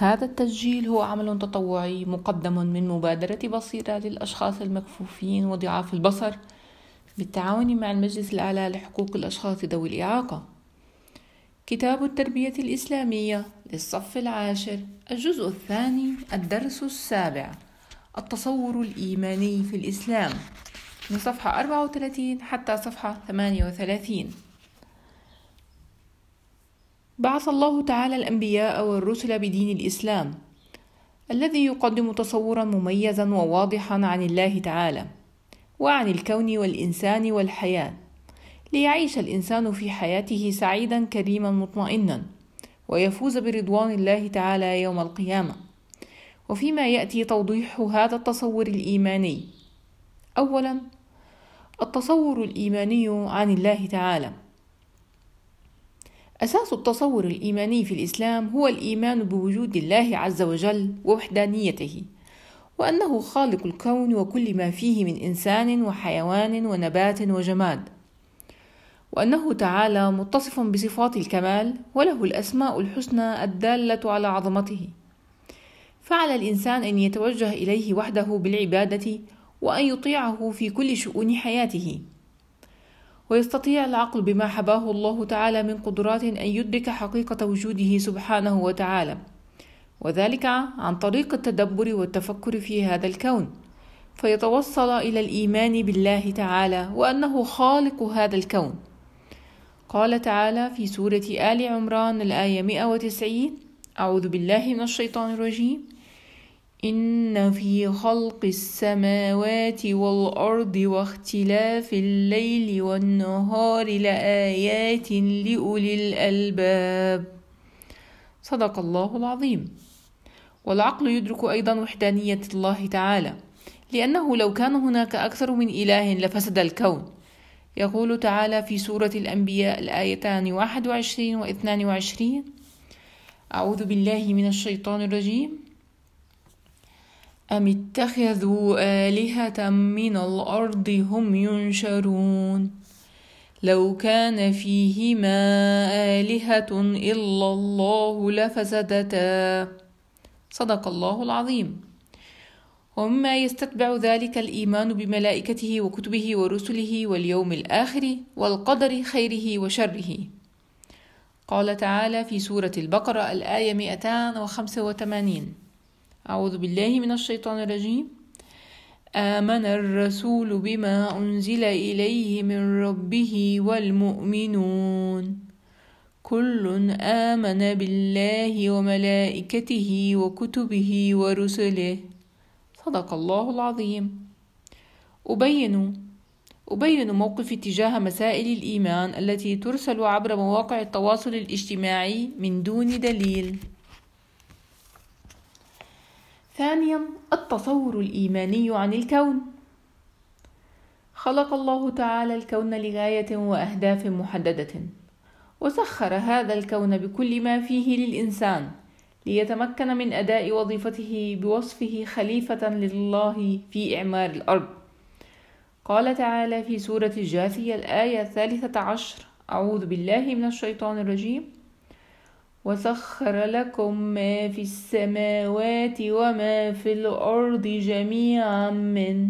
هذا التسجيل هو عمل تطوعي مقدم من مبادرة بصيرة للأشخاص المكفوفين وضعاف البصر بالتعاون مع المجلس الأعلى لحقوق الأشخاص ذوي الإعاقة كتاب التربية الإسلامية للصف العاشر الجزء الثاني الدرس السابع التصور الإيماني في الإسلام من صفحة 34 حتى صفحة 38 بعث الله تعالى الأنبياء والرسل بدين الإسلام الذي يقدم تصورا مميزا وواضحا عن الله تعالى وعن الكون والإنسان والحياة ليعيش الإنسان في حياته سعيدا كريما مطمئنا ويفوز برضوان الله تعالى يوم القيامة وفيما يأتي توضيح هذا التصور الإيماني أولا التصور الإيماني عن الله تعالى أساس التصور الإيماني في الإسلام هو الإيمان بوجود الله عز وجل ووحدانيته، وأنه خالق الكون وكل ما فيه من إنسان وحيوان ونبات وجماد، وأنه تعالى متصف بصفات الكمال وله الأسماء الحسنى الدالة على عظمته، فعلى الإنسان أن يتوجه إليه وحده بالعبادة وأن يطيعه في كل شؤون حياته. ويستطيع العقل بما حباه الله تعالى من قدرات أن يدرك حقيقة وجوده سبحانه وتعالى وذلك عن طريق التدبر والتفكر في هذا الكون فيتوصل إلى الإيمان بالله تعالى وأنه خالق هذا الكون قال تعالى في سورة آل عمران الآية 190 أعوذ بالله من الشيطان الرجيم إن في خلق السماوات والأرض واختلاف الليل والنهار لآيات لأولي الألباب صدق الله العظيم والعقل يدرك أيضا وحدانية الله تعالى لأنه لو كان هناك أكثر من إله لفسد الكون يقول تعالى في سورة الأنبياء الآيتان 21 و 22 أعوذ بالله من الشيطان الرجيم أم اتخذوا آلهة من الأرض هم ينشرون لو كان فيهما آلهة إلا الله لفسدتا صدق الله العظيم ومما يستتبع ذلك الإيمان بملائكته وكتبه ورسله واليوم الآخر والقدر خيره وشره قال تعالى في سورة البقرة الآية 285 أعوذ بالله من الشيطان الرجيم آمن الرسول بما أنزل إليه من ربه والمؤمنون كل آمن بالله وملائكته وكتبه ورسله صدق الله العظيم أبين أبين موقفي تجاه مسائل الإيمان التي ترسل عبر مواقع التواصل الاجتماعي من دون دليل ثانيا التصور الايماني عن الكون خلق الله تعالى الكون لغايه واهداف محدده وسخر هذا الكون بكل ما فيه للانسان ليتمكن من اداء وظيفته بوصفه خليفه لله في اعمار الارض قال تعالى في سوره الجاثيه الايه الثالثه عشر اعوذ بالله من الشيطان الرجيم وسخر لكم ما في السماوات وما في الأرض جميعا منه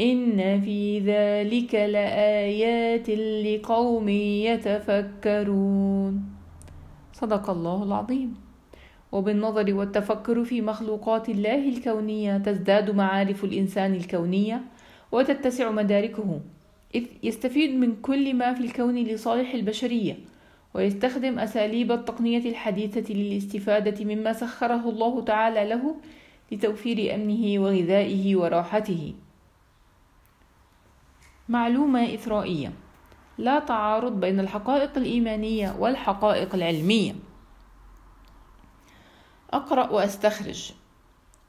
إن في ذلك لآيات لقوم يتفكرون صدق الله العظيم وبالنظر والتفكر في مخلوقات الله الكونية تزداد معارف الإنسان الكونية وتتسع مداركه إذ يستفيد من كل ما في الكون لصالح البشرية ويستخدم أساليب التقنية الحديثة للاستفادة مما سخره الله تعالى له لتوفير أمنه وغذائه وراحته. معلومة إثرائية لا تعارض بين الحقائق الإيمانية والحقائق العلمية. أقرأ وأستخرج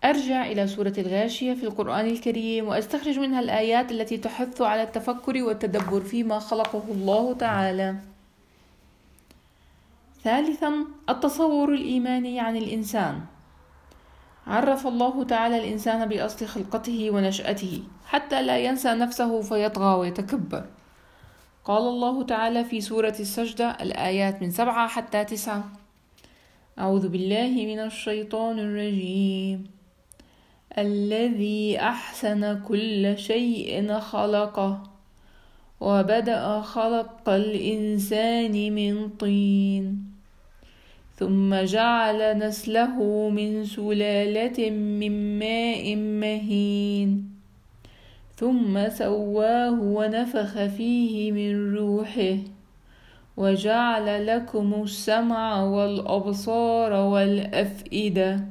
أرجع إلى سورة الغاشية في القرآن الكريم وأستخرج منها الآيات التي تحث على التفكر والتدبر فيما خلقه الله تعالى. ثالثا التصور الإيماني عن الإنسان عرف الله تعالى الإنسان بأصل خلقته ونشأته حتى لا ينسى نفسه فيطغى ويتكبر قال الله تعالى في سورة السجدة الآيات من سبعة حتى تسعة أعوذ بالله من الشيطان الرجيم الذي أحسن كل شيء خلقه وبدأ خلق الإنسان من طين ثم جعل نسله من سلالة من ماء مهين ثم سواه ونفخ فيه من روحه وجعل لكم السمع والأبصار والأفئدة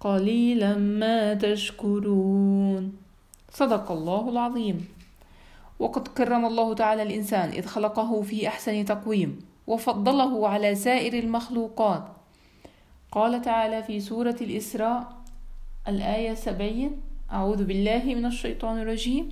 قليلا ما تشكرون صدق الله العظيم وقد كرم الله تعالى الإنسان إذ خلقه في أحسن تقويم وفضله على سائر المخلوقات قال تعالى في سورة الإسراء الآية سبعين أعوذ بالله من الشيطان الرجيم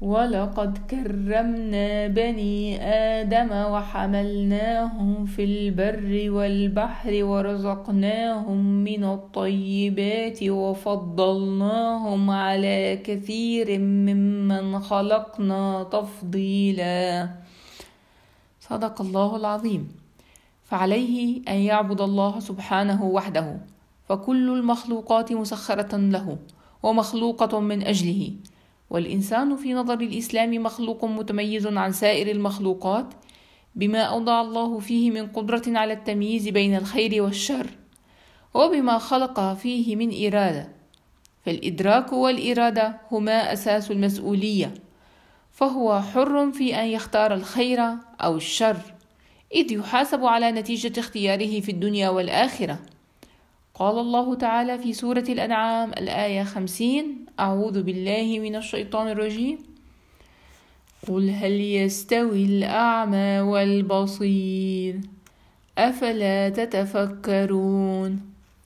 ولقد كرمنا بني آدم وحملناهم في البر والبحر ورزقناهم من الطيبات وفضلناهم على كثير ممن خلقنا تفضيلاً صدق الله العظيم فعليه ان يعبد الله سبحانه وحده فكل المخلوقات مسخره له ومخلوقه من اجله والانسان في نظر الاسلام مخلوق متميز عن سائر المخلوقات بما اوضع الله فيه من قدره على التمييز بين الخير والشر وبما خلق فيه من اراده فالادراك والاراده هما اساس المسؤوليه فهو حر في أن يختار الخير أو الشر إذ يحاسب على نتيجة اختياره في الدنيا والآخرة قال الله تعالى في سورة الأنعام الآية خمسين أعوذ بالله من الشيطان الرجيم قل هل يستوي الأعمى والبصير أفلا تتفكرون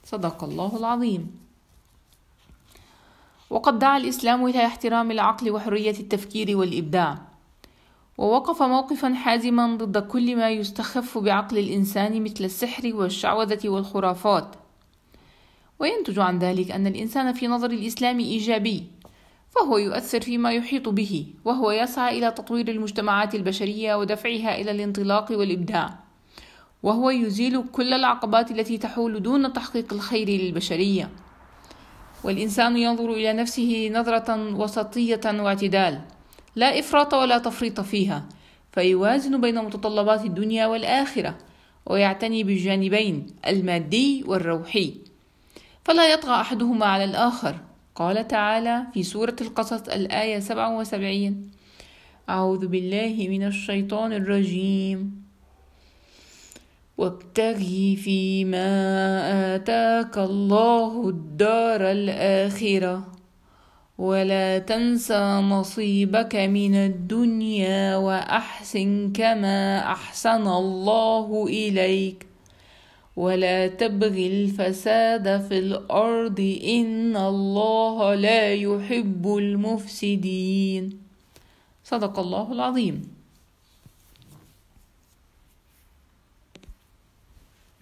صدق الله العظيم وقد دعا الإسلام إلى احترام العقل وحرية التفكير والإبداع ووقف موقفا حازما ضد كل ما يستخف بعقل الإنسان مثل السحر والشعوذة والخرافات وينتج عن ذلك أن الإنسان في نظر الإسلام إيجابي فهو يؤثر فيما يحيط به وهو يسعى إلى تطوير المجتمعات البشرية ودفعها إلى الانطلاق والإبداع وهو يزيل كل العقبات التي تحول دون تحقيق الخير للبشريه والإنسان ينظر إلى نفسه نظرة وسطية واعتدال لا إفراط ولا تفريط فيها فيوازن بين متطلبات الدنيا والآخرة ويعتني بالجانبين المادي والروحي فلا يطغى أحدهما على الآخر قال تعالى في سورة القصص الآية 77 أعوذ بالله من الشيطان الرجيم وابتغ فيما آتاك الله الدار الآخرة ولا تنسى نصيبك من الدنيا وأحسن كما أحسن الله إليك ولا تبغ الفساد في الأرض إن الله لا يحب المفسدين صدق الله العظيم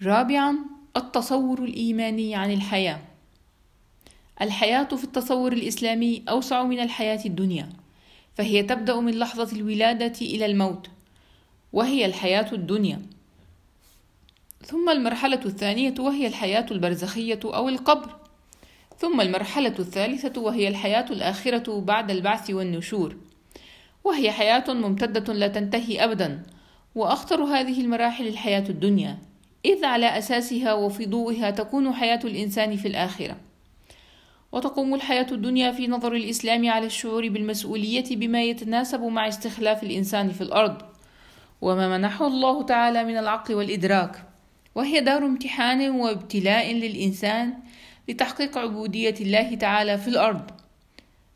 رابعا التصور الايماني عن الحياه الحياه في التصور الاسلامي اوسع من الحياه الدنيا فهي تبدا من لحظه الولاده الى الموت وهي الحياه الدنيا ثم المرحله الثانيه وهي الحياه البرزخيه او القبر ثم المرحله الثالثه وهي الحياه الاخره بعد البعث والنشور وهي حياه ممتده لا تنتهي ابدا واخطر هذه المراحل الحياه الدنيا إذ على أساسها وفي ضوئها تكون حياة الإنسان في الآخرة وتقوم الحياة الدنيا في نظر الإسلام على الشعور بالمسؤولية بما يتناسب مع استخلاف الإنسان في الأرض وما منحه الله تعالى من العقل والإدراك وهي دار امتحان وابتلاء للإنسان لتحقيق عبودية الله تعالى في الأرض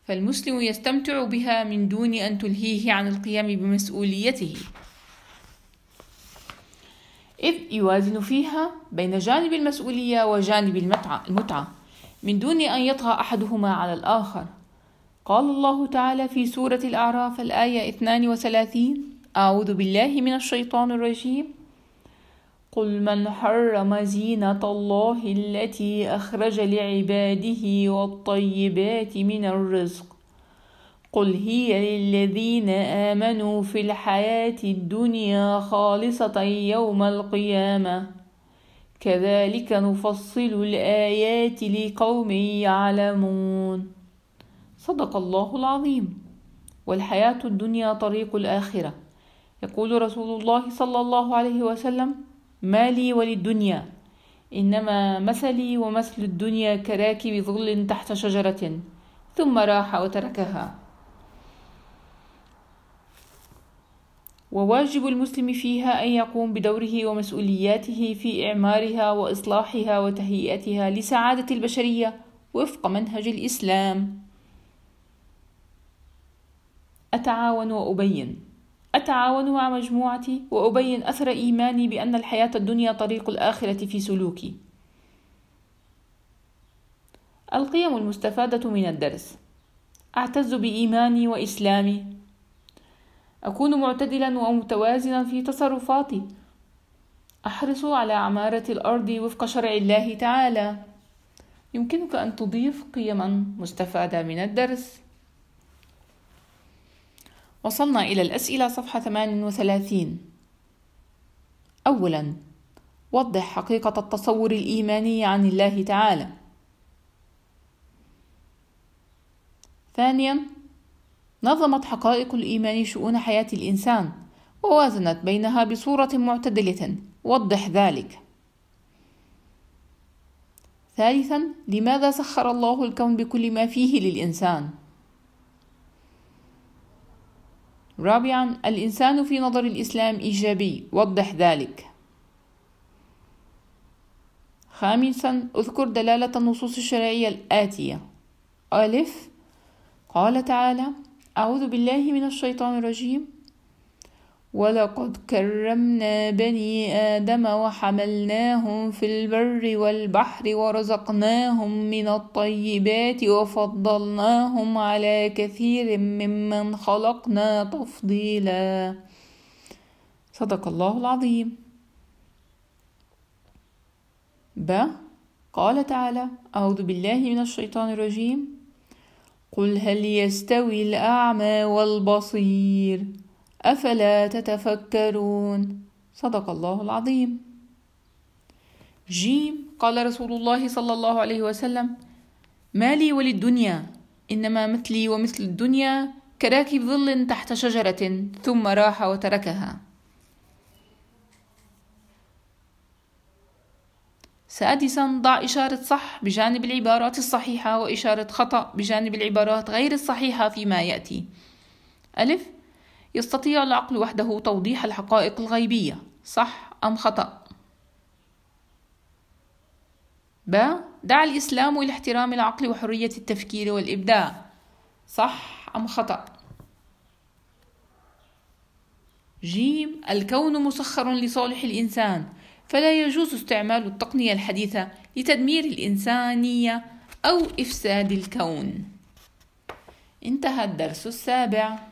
فالمسلم يستمتع بها من دون أن تلهيه عن القيام بمسؤوليته إذ يوازن فيها بين جانب المسؤولية وجانب المتعة من دون أن يطغى أحدهما على الآخر قال الله تعالى في سورة الأعراف الآية 32 أعوذ بالله من الشيطان الرجيم قل من حرم زينة الله التي أخرج لعباده والطيبات من الرزق قل هي للذين آمنوا في الحياة الدنيا خالصة يوم القيامة كذلك نفصل الآيات لقوم يعلمون صدق الله العظيم والحياة الدنيا طريق الآخرة يقول رسول الله صلى الله عليه وسلم ما لي وللدنيا إنما مثلي ومثل الدنيا كراكب ظل تحت شجرة ثم راح وتركها وواجب المسلم فيها أن يقوم بدوره ومسؤولياته في إعمارها وإصلاحها وتهيئتها لسعادة البشرية وفق منهج الإسلام. أتعاون وأبين أتعاون مع مجموعتي وأبين أثر إيماني بأن الحياة الدنيا طريق الآخرة في سلوكي. القيم المستفادة من الدرس أعتز بإيماني وإسلامي أكون معتدلا ومتوازنا في تصرفاتي أحرص على عمارة الأرض وفق شرع الله تعالى يمكنك أن تضيف قيما مستفادة من الدرس وصلنا إلى الأسئلة صفحة 38 أولا وضح حقيقة التصور الإيماني عن الله تعالى ثانيا نظمت حقائق الإيمان شؤون حياة الإنسان ووازنت بينها بصورة معتدلة وضح ذلك ثالثا لماذا سخر الله الكون بكل ما فيه للإنسان رابعا الإنسان في نظر الإسلام إيجابي وضح ذلك خامسا اذكر دلالة النصوص الشرعية الآتية ألف قال تعالى أعوذ بالله من الشيطان الرجيم ولقد كرمنا بني آدم وحملناهم في البر والبحر ورزقناهم من الطيبات وفضلناهم على كثير ممن خلقنا تفضيلا صدق الله العظيم ب قال تعالى أعوذ بالله من الشيطان الرجيم قل هل يستوي الأعمى والبصير أفلا تتفكرون صدق الله العظيم جيم قال رسول الله صلى الله عليه وسلم ما لي وللدنيا إنما مثلي ومثل الدنيا كراكب ظل تحت شجرة ثم راح وتركها سادسا ضع إشارة صح بجانب العبارات الصحيحة وإشارة خطأ بجانب العبارات غير الصحيحة فيما يأتي ألف يستطيع العقل وحده توضيح الحقائق الغيبية صح أم خطأ ب دعا الإسلام إلى احترام العقل وحرية التفكير والإبداع صح أم خطأ جيم الكون مسخر لصالح الإنسان فلا يجوز استعمال التقنية الحديثة لتدمير الإنسانية أو إفساد الكون انتهى الدرس السابع